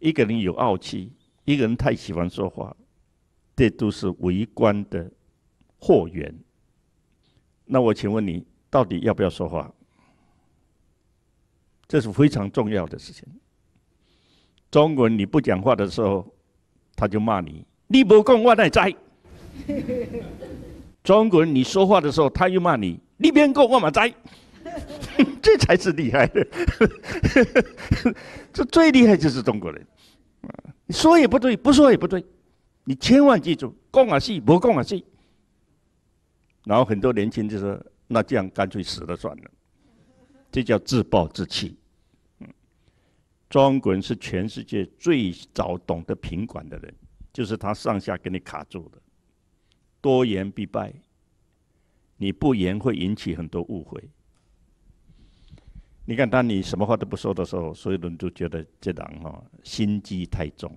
一个人有傲气，一个人太喜欢说话，这都是为官的祸源。那我请问你，到底要不要说话？这是非常重要的事情。中国人你不讲话的时候，他就骂你“你不贡我来栽”；中国人你说话的时候，他又骂你“你偏贡我马栽”。这才是厉害的，这最厉害就是中国人。你说也不对，不说也不对，你千万记住，攻啊去，不攻啊去。然后很多年轻就说：“那这样干脆死了算了。”这叫自暴自弃。嗯，中国人是全世界最早懂得平管的人，就是他上下给你卡住了。多言必败，你不言会引起很多误会。你看，当你什么话都不说的时候，所有人都觉得这人哈心机太重。